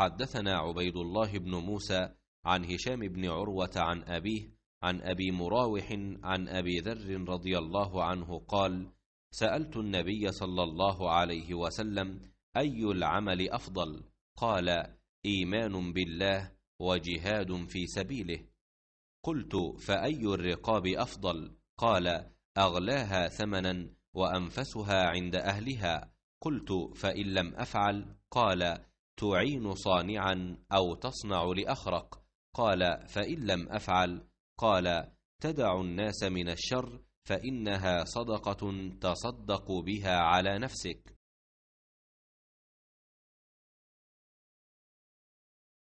حدثنا عبيد الله بن موسى عن هشام بن عروه عن ابيه عن ابي مراوح عن ابي ذر رضي الله عنه قال سالت النبي صلى الله عليه وسلم اي العمل افضل قال ايمان بالله وجهاد في سبيله قلت فاي الرقاب افضل قال اغلاها ثمنا وانفسها عند اهلها قلت فان لم افعل قال تعين صانعا أو تصنع لأخرق قال فإن لم أفعل قال تدع الناس من الشر فإنها صدقة تصدق بها على نفسك